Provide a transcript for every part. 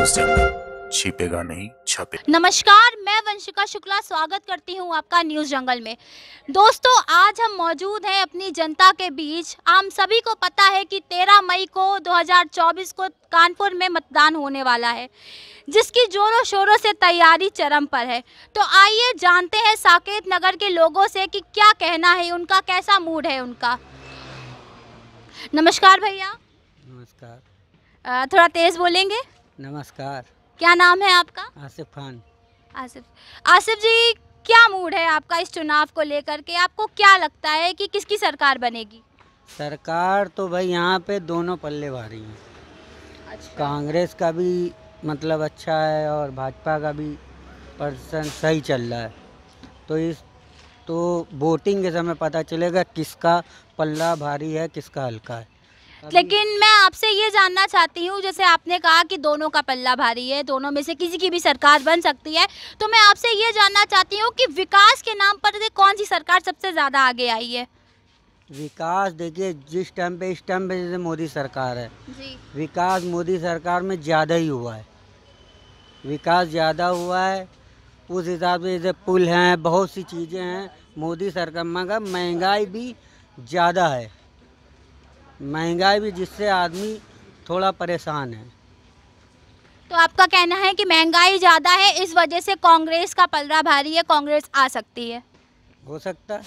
News छिपेगा नहीं छपे नमस्कार मैं वंशिका शुक्ला स्वागत करती हूं आपका न्यूज जंगल में दोस्तों आज हम मौजूद हैं अपनी जनता के बीच आम सभी को पता है कि 13 मई को 2024 को कानपुर में मतदान होने वाला है जिसकी जोरों शोरों से तैयारी चरम पर है तो आइए जानते हैं साकेत नगर के लोगों से कि क्या कहना है उनका कैसा मूड है उनका नमस्कार भैया नमस्कार थोड़ा तेज बोलेंगे नमस्कार क्या नाम है आपका आसिफ खान आसिफ आसिफ जी क्या मूड है आपका इस चुनाव को लेकर के आपको क्या लगता है कि किसकी सरकार बनेगी सरकार तो भाई यहाँ पे दोनों पल्ले भारी हैं अच्छा। कांग्रेस का भी मतलब अच्छा है और भाजपा का भी परसेंट सही चल रहा है तो इस तो वोटिंग के समय पता चलेगा किसका पल्ला भारी है किसका हल्का है लेकिन मैं आपसे ये जानना चाहती हूँ जैसे आपने कहा कि दोनों का पल्ला भारी है दोनों में से किसी की भी सरकार बन सकती है तो मैं आपसे ये जानना चाहती हूँ कि विकास के नाम पर कौन सी सरकार सबसे ज़्यादा आगे आई है विकास देखिए जिस टाइम पे इस टाइम पे जैसे मोदी सरकार है जी। विकास मोदी सरकार में ज़्यादा ही हुआ है विकास ज़्यादा हुआ है उस हिसाब से जैसे पुल हैं बहुत सी चीज़ें हैं मोदी सरकार मगर महंगाई भी ज़्यादा है महंगाई भी जिससे आदमी थोड़ा परेशान है तो आपका कहना है कि महंगाई ज़्यादा है इस वजह से कांग्रेस का पलरा भारी है कांग्रेस आ सकती है हो सकता है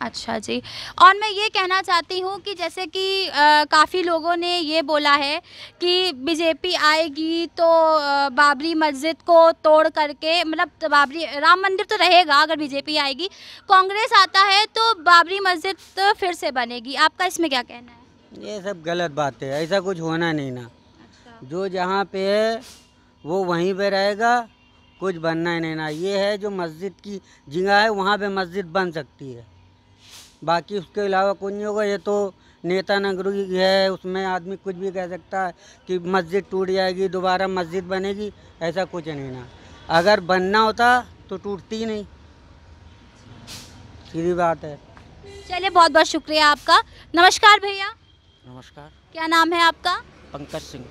अच्छा जी और मैं ये कहना चाहती हूँ कि जैसे कि काफ़ी लोगों ने ये बोला है कि बीजेपी आएगी तो आ, बाबरी मस्जिद को तोड़ करके मतलब तो बाबरी राम मंदिर तो रहेगा अगर बीजेपी आएगी कांग्रेस आता है तो बाबरी मस्जिद तो फिर से बनेगी आपका इसमें क्या कहना है ये सब गलत बात है ऐसा कुछ होना नहीं ना अच्छा। जो जहाँ पे है वो वहीं पर रहेगा कुछ बनना ही नहीं ना ये है जो मस्जिद की जगह है वहाँ पर मस्जिद बन सकती है बाकी उसके अलावा कुछ नहीं होगा ये तो नेता नगरी है उसमें आदमी कुछ भी कह सकता है कि मस्जिद टूट जाएगी दोबारा मस्जिद बनेगी ऐसा कुछ नहीं ना अगर बनना होता तो टूटती नहीं सीधी बात है चलिए बहुत बहुत शुक्रिया आपका नमस्कार भैया नमस्कार क्या नाम है आपका पंकज सिंह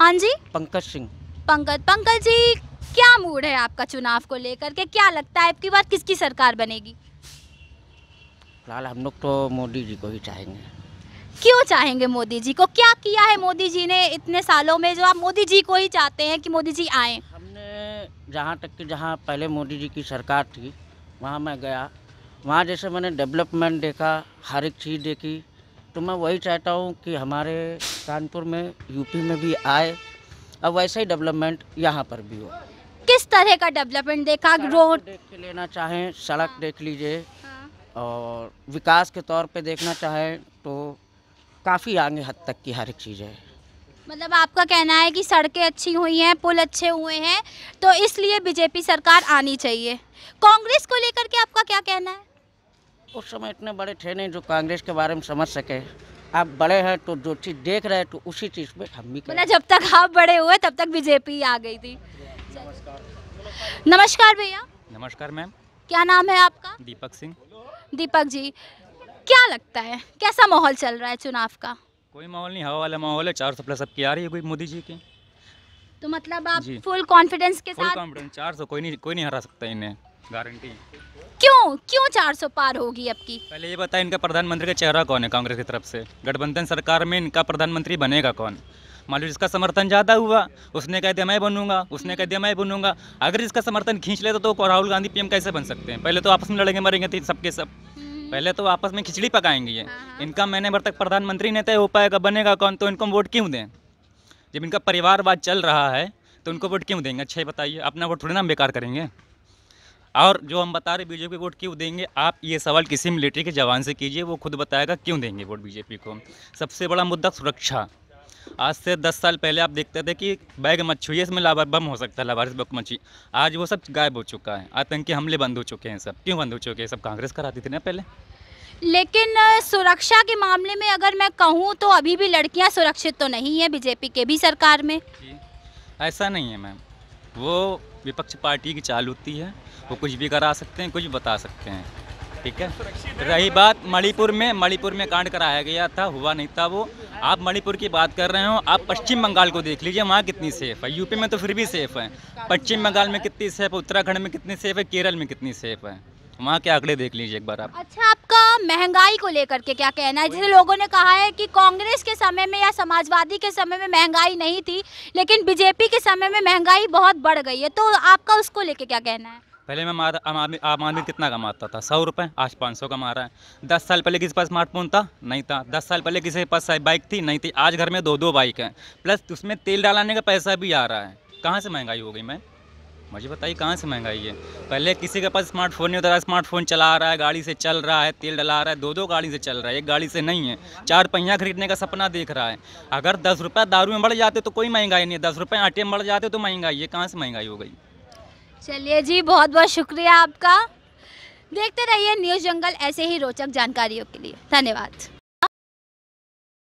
हाँ जी पंकज सिंह पंकज पंकज जी क्या मूड है आपका चुनाव को लेकर के क्या लगता है आपकी बात किसकी सरकार बनेगी फिलहाल हम लोग तो मोदी जी को ही चाहेंगे क्यों चाहेंगे मोदी जी को क्या किया है मोदी जी ने इतने सालों में जो आप मोदी जी को ही चाहते हैं कि मोदी जी आए हमने जहाँ तक कि जहाँ पहले मोदी जी की सरकार थी वहाँ मैं गया वहाँ जैसे मैंने डेवलपमेंट देखा हर एक चीज़ देखी तो मैं वही चाहता हूँ कि हमारे कानपुर में यूपी में भी आए और वैसे ही डेवलपमेंट यहाँ पर भी हो किस तरह का डेवलपमेंट देखा रोड देख के लेना चाहें सड़क देख लीजिए और विकास के तौर पे देखना चाहे तो काफ़ी आगे हद तक की हर एक चीज़ है मतलब आपका कहना है कि सड़कें अच्छी हुई हैं पुल अच्छे हुए हैं तो इसलिए बीजेपी सरकार आनी चाहिए कांग्रेस को लेकर के आपका क्या कहना है उस समय इतने बड़े थे नहीं जो कांग्रेस के बारे में समझ सके आप बड़े हैं तो जो चीज़ देख रहे हैं तो उसी चीज़ पर हम भी मतलब जब तक आप बड़े हुए तब तक बीजेपी आ गई थी नमस्कार भैया नमस्कार मैम क्या नाम है आपका दीपक सिंह दीपक जी क्या लगता है कैसा माहौल चल रहा है चुनाव का कोई माहौल नहीं हवा वाला माहौल है चार सौ प्लस सबकी आ रही है कोई मोदी जी की तो मतलब आप फुल कॉन्फिडेंस के साथ चार सौ कोई नहीं कोई नहीं हरा सकता इन्हें गारंटी क्यों क्यों 400 पार होगी आपकी पहले ये बताएं इनका प्रधानमंत्री का चेहरा कौन है कांग्रेस की तरफ से गठबंधन सरकार में इनका प्रधानमंत्री बनेगा कौन मान लो जिसका समर्थन ज़्यादा हुआ उसने कह दिया मैं बनूंगा उसने कह दिया मैं बनूंगा अगर इसका समर्थन खींच लेता तो राहुल गांधी पीएम कैसे बन सकते हैं पहले तो आपस में लड़ेंगे मरेंगे सबके सब हम्म। पहले तो आपस में खिचड़ी पकाएंगे ये हाँ, हाँ। इनका मैंने भर तक प्रधानमंत्री नहीं तय हो पाएगा बनेगा कौन तो इनको वोट क्यों दें जब इनका परिवारवाद चल रहा है तो उनको वोट क्यों देंगे अच्छा बताइए अपना वोट थोड़ी ना हम बेकार करेंगे और जो हम बता रहे बीजेपी वोट क्यों देंगे आप ये सवाल किसी मिलिट्री के जवान से कीजिए वो खुद बताएगा क्यों देंगे वोट बीजेपी को सबसे बड़ा मुद्दा सुरक्षा आज से दस साल पहले आप देखते थे कि बैग मत इसमें लावा बम हो सकता है लावारिस बम मच्छी आज वो सब गायब हो चुका है आतंकी हमले बंद हो चुके हैं सब क्यों बंद हो चुके हैं सब कांग्रेस कराती थी ना पहले लेकिन सुरक्षा के मामले में अगर मैं कहूँ तो अभी भी लड़कियाँ सुरक्षित तो नहीं है बीजेपी के भी सरकार में ऐसा नहीं है मैम वो विपक्ष पार्टी की चाल होती है वो कुछ भी करा सकते हैं कुछ बता सकते हैं ठीक है रही बात मणिपुर में मणिपुर में कांड कराया गया था हुआ नहीं था वो आप मणिपुर की बात कर रहे हो आप पश्चिम बंगाल को देख लीजिए वहाँ कितनी सेफ है यूपी में तो फिर भी सेफ है पश्चिम बंगाल में कितनी सेफ है उत्तराखंड में कितनी सेफ है केरल में कितनी सेफ है वहाँ के आंकड़े देख लीजिए एक बार आप अच्छा आपका महंगाई को लेकर के क्या कहना है जैसे लोगों ने कहा है कि कांग्रेस के समय में या समाजवादी के समय में महंगाई नहीं थी लेकिन बीजेपी के समय में महंगाई बहुत बढ़ गई है तो आपका उसको लेके क्या कहना है पहले मैं आम आदमी कितना कमाता था सौ रुपये आज पाँच सौ कमा रहा है दस साल पहले किसी पास स्मार्टफोन था नहीं था दस साल पहले किसी पास बाइक थी नहीं थी आज घर में दो दो बाइक हैं प्लस उसमें तेल डालाने का पैसा भी आ रहा है कहाँ से महंगाई हो गई मैं मुझे बताइए कहाँ से महंगाई है पहले किसी के पास स्मार्टफोन नहीं होता स्मार्टफोन चला रहा है गाड़ी से चल रहा है तेल डला रहा है दो दो गाड़ी से चल रहा है एक गाड़ी से नहीं है चार पहिया खरीदने का सपना देख रहा है अगर दस रुपये दारू में बढ़ जाते तो कोई महंगाई नहीं है दस रुपये आटे में बढ़ जाते तो महंगाई है कहाँ से महंगाई हो गई चलिए जी बहुत बहुत शुक्रिया आपका देखते रहिए न्यूज़ जंगल ऐसे ही रोचक जानकारियों के लिए धन्यवाद